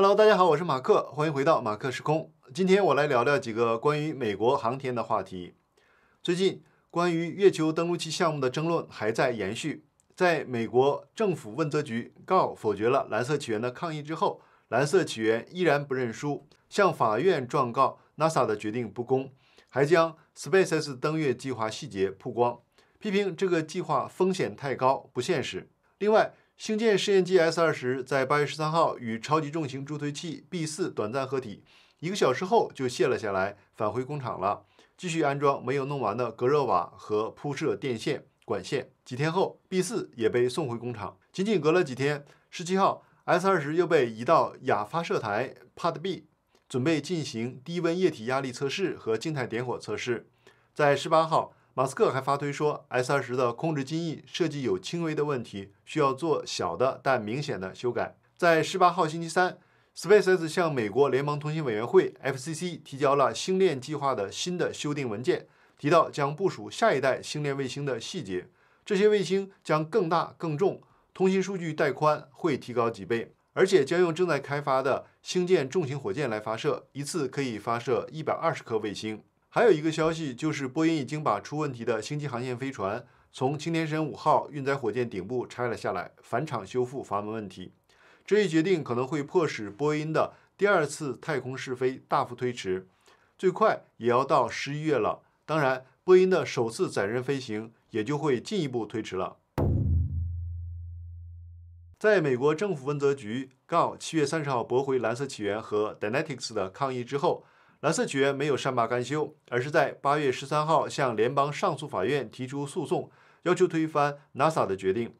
Hello，大家好，我是马克，欢迎回到马克时空。今天我来聊聊几个关于美国航天的话题。最近，关于月球登陆器项目的争论还在延续。在美国政府问责局告否决了蓝色起源的抗议之后，蓝色起源依然不认输，向法院状告 NASA 的决定不公，还将 SpaceX 登月计划细节曝光，批评这个计划风险太高，不现实。另外，星舰试验机 S 二十在八月十三号与超级重型助推器 B 四短暂合体，一个小时后就卸了下来，返回工厂了，继续安装没有弄完的隔热瓦和铺设电线管线。几天后，B 四也被送回工厂。仅仅隔了几天，十七号，S 二十又被移到亚发射台 Part B，准备进行低温液体压力测试和静态点火测试。在十八号。马斯克还发推说，S20 的控制襟翼设计有轻微的问题，需要做小的但明显的修改。在十八号星期三，SpaceX 向美国联邦通信委员会 FCC 提交了星链计划的新的修订文件，提到将部署下一代星链卫星的细节。这些卫星将更大更重，通信数据带宽会提高几倍，而且将用正在开发的星舰重型火箭来发射，一次可以发射一百二十颗卫星。还有一个消息，就是波音已经把出问题的星际航线飞船从“青年神五号”运载火箭顶部拆了下来，返厂修复阀门问题。这一决定可能会迫使波音的第二次太空试飞大幅推迟，最快也要到十一月了。当然，波音的首次载人飞行也就会进一步推迟了。在美国政府问责局杠七月三十号驳回蓝色起源和 Dynetics 的抗议之后。蓝色起源没有善罢甘休，而是在八月十三号向联邦上诉法院提出诉讼，要求推翻 NASA 的决定。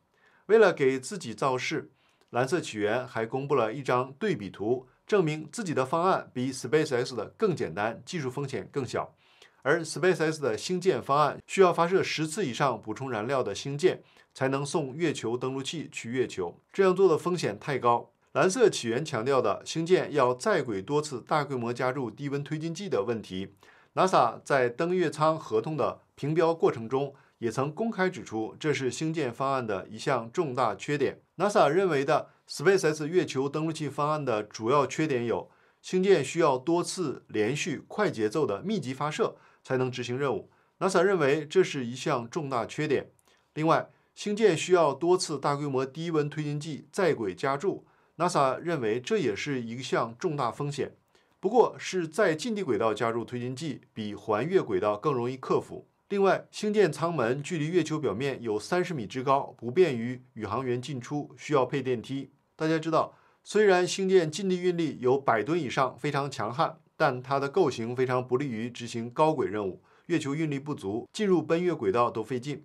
为了给自己造势，蓝色起源还公布了一张对比图，证明自己的方案比 SpaceX 的更简单，技术风险更小。而 SpaceX 的星舰方案需要发射十次以上补充燃料的星舰才能送月球登陆器去月球，这样做的风险太高。蓝色起源强调的星舰要在轨多次大规模加注低温推进剂的问题，NASA 在登月舱合同的评标过程中，也曾公开指出这是星舰方案的一项重大缺点。NASA 认为的 SpaceX 月球登陆器方案的主要缺点有：星舰需要多次连续快节奏的密集发射才能执行任务，NASA 认为这是一项重大缺点。另外，星舰需要多次大规模低温推进剂在轨加注。NASA 认为这也是一项重大风险，不过是在近地轨道加入推进剂比环月轨道更容易克服。另外，星舰舱门距离月球表面有三十米之高，不便于宇航员进出，需要配电梯。大家知道，虽然星舰近地运力有百吨以上，非常强悍，但它的构型非常不利于执行高轨任务。月球运力不足，进入奔月轨道都费劲。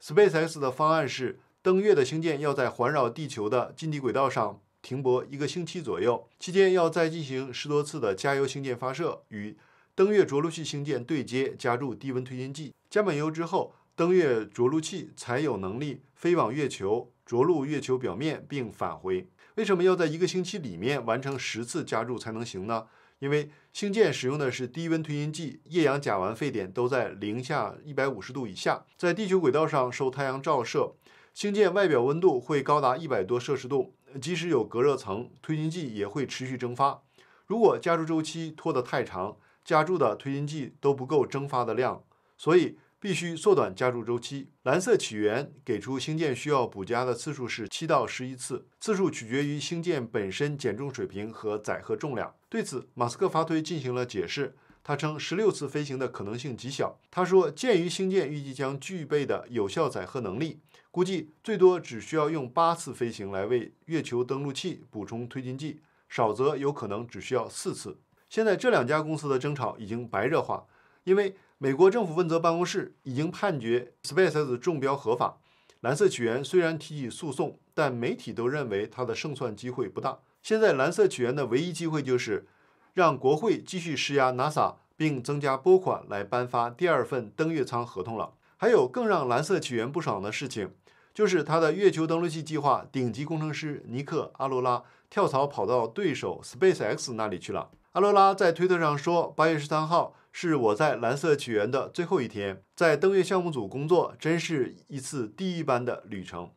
SpaceX 的方案是，登月的星舰要在环绕地球的近地轨道上。停泊一个星期左右，期间要再进行十多次的加油星舰发射，与登月着陆器星舰对接、加注低温推进剂、加满油之后，登月着陆器才有能力飞往月球、着陆月球表面并返回。为什么要在一个星期里面完成十次加注才能行呢？因为星舰使用的是低温推进剂，液氧甲烷沸点都在零下一百五十度以下，在地球轨道上受太阳照射，星舰外表温度会高达一百多摄氏度。即使有隔热层，推进剂也会持续蒸发。如果加注周期拖得太长，加注的推进剂都不够蒸发的量，所以必须缩短加注周期。蓝色起源给出星舰需要补加的次数是七到十一次，次数取决于星舰本身减重水平和载荷重量。对此，马斯克发推进行了解释，他称十六次飞行的可能性极小。他说，鉴于星舰预计将具备的有效载荷能力。估计最多只需要用八次飞行来为月球登陆器补充推进剂，少则有可能只需要四次。现在这两家公司的争吵已经白热化，因为美国政府问责办公室已经判决 SpaceX 中标合法。蓝色起源虽然提起诉讼，但媒体都认为他的胜算机会不大。现在蓝色起源的唯一机会就是让国会继续施压 NASA，并增加拨款来颁发第二份登月舱合同了。还有更让蓝色起源不爽的事情。就是他的月球登陆器计划顶级工程师尼克阿罗拉跳槽跑到对手 SpaceX 那里去了。阿罗拉在推特上说：“八月十三号是我在蓝色起源的最后一天，在登月项目组工作真是一次地狱般的旅程。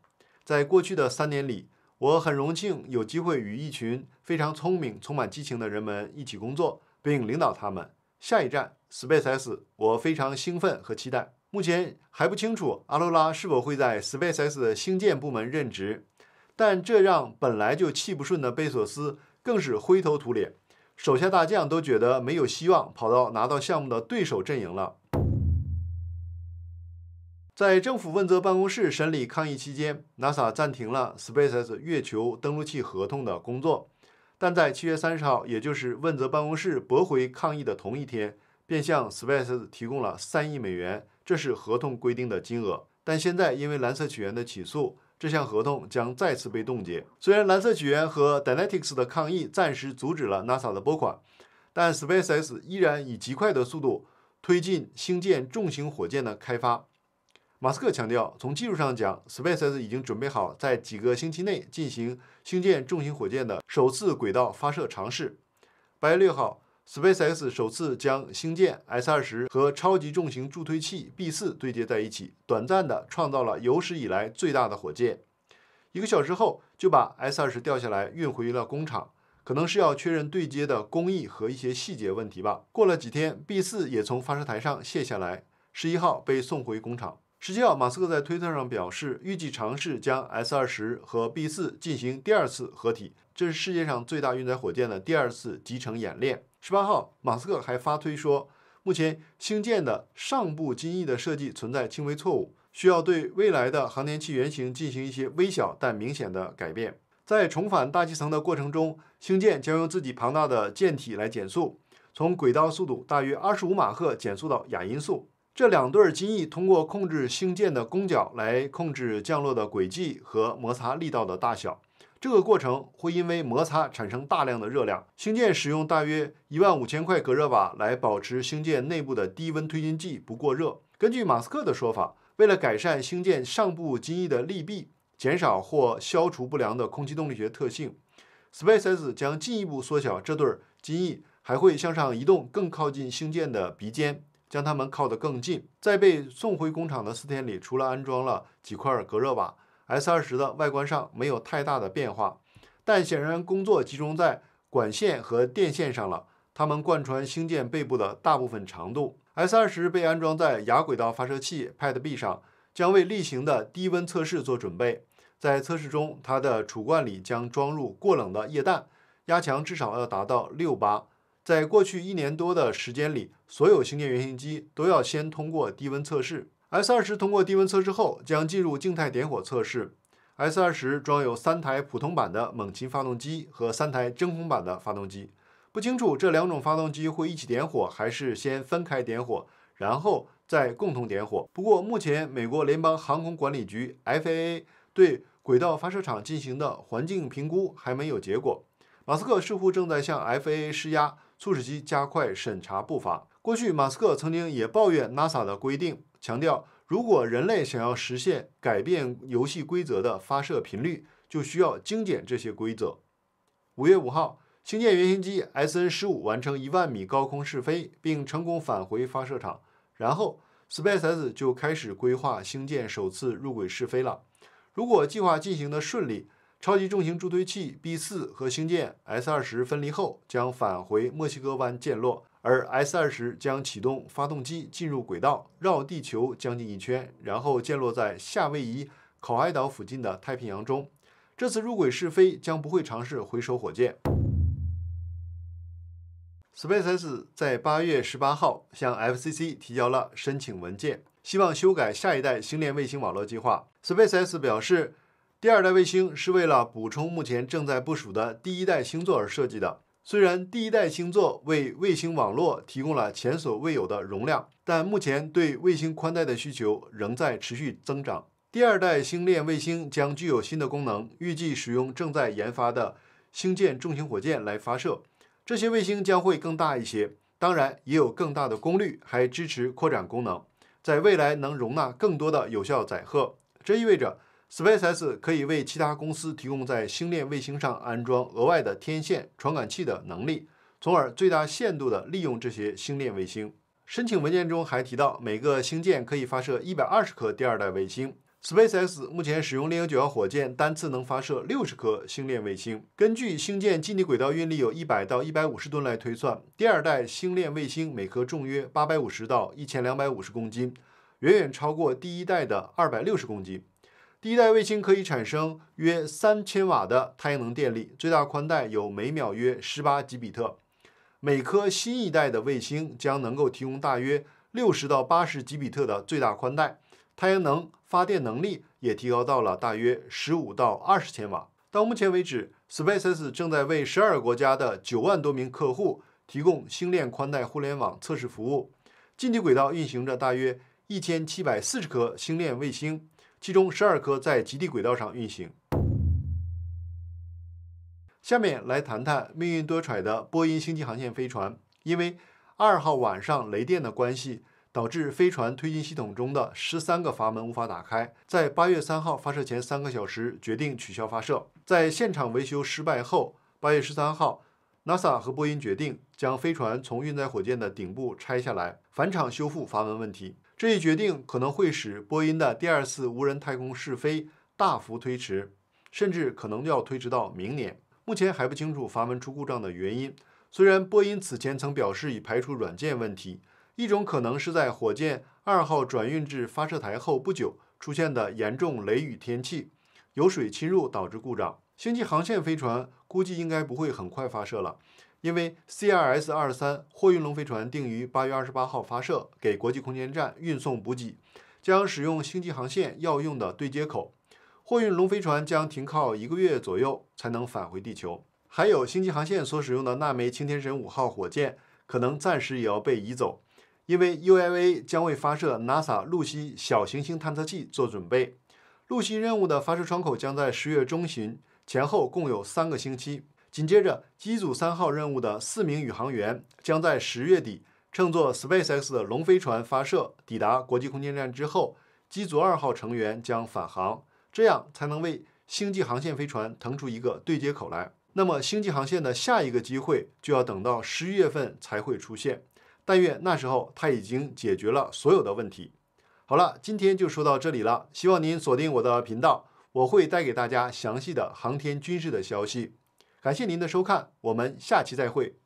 在过去的三年里，我很荣幸有机会与一群非常聪明、充满激情的人们一起工作，并领导他们。下一站 SpaceX，我非常兴奋和期待。”目前还不清楚阿罗拉是否会在 SpaceX 的星舰部门任职，但这让本来就气不顺的贝索斯更是灰头土脸，手下大将都觉得没有希望跑到拿到项目的对手阵营了。在政府问责办公室审理抗议期间，NASA 暂停了 SpaceX 月球登陆器合同的工作，但在七月三十号，也就是问责办公室驳回抗议的同一天，便向 SpaceX 提供了三亿美元。这是合同规定的金额，但现在因为蓝色起源的起诉，这项合同将再次被冻结。虽然蓝色起源和 Dynetics 的抗议暂时阻止了 NASA 的拨款，但 SpaceX 依然以极快的速度推进星舰重型火箭的开发。马斯克强调，从技术上讲，SpaceX 已经准备好在几个星期内进行星舰重型火箭的首次轨道发射尝试。八月六号。SpaceX 首次将星舰 S 二十和超级重型助推器 B 四对接在一起，短暂的创造了有史以来最大的火箭。一个小时后，就把 S 二十掉下来运回了工厂，可能是要确认对接的工艺和一些细节问题吧。过了几天，B 四也从发射台上卸下来，十一号被送回工厂。十七号，马斯克在推特上表示，预计尝试将 S 二十和 B 四进行第二次合体，这是世界上最大运载火箭的第二次集成演练。十八号，马斯克还发推说，目前星舰的上部襟翼的设计存在轻微错误，需要对未来的航天器原型进行一些微小但明显的改变。在重返大气层的过程中，星舰将用自己庞大的舰体来减速，从轨道速度大约二十五马赫减速到亚音速。这两对襟翼通过控制星舰的弓角来控制降落的轨迹和摩擦力道的大小。这个过程会因为摩擦产生大量的热量。星舰使用大约一万五千块隔热瓦来保持星舰内部的低温推进剂不过热。根据马斯克的说法，为了改善星舰上部襟翼的力臂，减少或消除不良的空气动力学特性，SpaceX 将进一步缩小这对襟翼，还会向上移动更靠近星舰的鼻尖，将它们靠得更近。在被送回工厂的四天里，除了安装了几块隔热瓦。S 二十的外观上没有太大的变化，但显然工作集中在管线和电线上了。它们贯穿星舰背部的大部分长度。S 二十被安装在亚轨道发射器 Pad B 上，将为例行的低温测试做准备。在测试中，它的储罐里将装入过冷的液氮，压强至少要达到六八。在过去一年多的时间里，所有星舰原型机都要先通过低温测试。S 二十通过低温测试后，将进入静态点火测试。S 二十装有三台普通版的猛禽发动机和三台真空版的发动机，不清楚这两种发动机会一起点火，还是先分开点火，然后再共同点火。不过，目前美国联邦航空管理局 FAA 对轨道发射场进行的环境评估还没有结果。马斯克似乎正在向 FAA 施压，促使其加快审查步伐。过去，马斯克曾经也抱怨 NASA 的规定，强调如果人类想要实现改变游戏规则的发射频率，就需要精简这些规则。五月五号，星舰原型机 SN15 完成一万米高空试飞，并成功返回发射场。然后，SpaceX 就开始规划星舰首次入轨试飞了。如果计划进行的顺利，超级重型助推器 B4 和星舰 S20 分离后，将返回墨西哥湾降落。而 S 二十将启动发动机进入轨道，绕地球将近一圈，然后降落在夏威夷考埃岛附近的太平洋中。这次入轨试飞将不会尝试回收火箭。SpaceX 在八月十八号向 FCC 提交了申请文件，希望修改下一代星链卫星网络计划。SpaceX 表示，第二代卫星是为了补充目前正在部署的第一代星座而设计的。虽然第一代星座为卫星网络提供了前所未有的容量，但目前对卫星宽带的需求仍在持续增长。第二代星链卫星将具有新的功能，预计使用正在研发的星舰重型火箭来发射。这些卫星将会更大一些，当然也有更大的功率，还支持扩展功能，在未来能容纳更多的有效载荷。这意味着。SpaceX 可以为其他公司提供在星链卫星上安装额外的天线、传感器的能力，从而最大限度地利用这些星链卫星。申请文件中还提到，每个星舰可以发射一百二十颗第二代卫星。SpaceX 目前使用猎鹰九号火箭，单次能发射六十颗星链卫星。根据星舰近地轨道运力有一百到一百五十吨来推算，第二代星链卫星每颗重约八百五十到一千两百五十公斤，远远超过第一代的二百六十公斤。第一代卫星可以产生约三千瓦的太阳能电力，最大宽带有每秒约十八吉比特。每颗新一代的卫星将能够提供大约六十到八十吉比特的最大宽带，太阳能发电能力也提高到了大约十五到二十千瓦。到目前为止，SpaceX 正在为十二个国家的九万多名客户提供星链宽带互联网测试服务。近地轨道运行着大约一千七百四十颗星链卫星。其中十二颗在极地轨道上运行。下面来谈谈命运多舛的波音星际航线飞船，因为二号晚上雷电的关系，导致飞船推进系统中的十三个阀门无法打开，在八月三号发射前三个小时决定取消发射。在现场维修失败后，八月十三号，NASA 和波音决定将飞船从运载火箭的顶部拆下来，返厂修复阀门问题。这一决定可能会使波音的第二次无人太空试飞大幅推迟，甚至可能要推迟到明年。目前还不清楚阀门出故障的原因。虽然波音此前曾表示已排除软件问题，一种可能是在火箭二号转运至发射台后不久出现的严重雷雨天气，有水侵入导致故障。星际航线飞船估计应该不会很快发射了。因为 CRS-23 货运龙飞船定于八月二十八号发射，给国际空间站运送补给，将使用星际航线要用的对接口。货运龙飞船将停靠一个月左右，才能返回地球。还有星际航线所使用的那枚“青天神五号”火箭，可能暂时也要被移走，因为 ULA 将为发射 NASA“ 露西”小行星探测器做准备。露西任务的发射窗口将在十月中旬前后，共有三个星期。紧接着，机组三号任务的四名宇航员将在十月底乘坐 SpaceX 的龙飞船发射，抵达国际空间站之后，机组二号成员将返航，这样才能为星际航线飞船腾出一个对接口来。那么，星际航线的下一个机会就要等到十一月份才会出现。但愿那时候他已经解决了所有的问题。好了，今天就说到这里了，希望您锁定我的频道，我会带给大家详细的航天军事的消息。感谢您的收看，我们下期再会。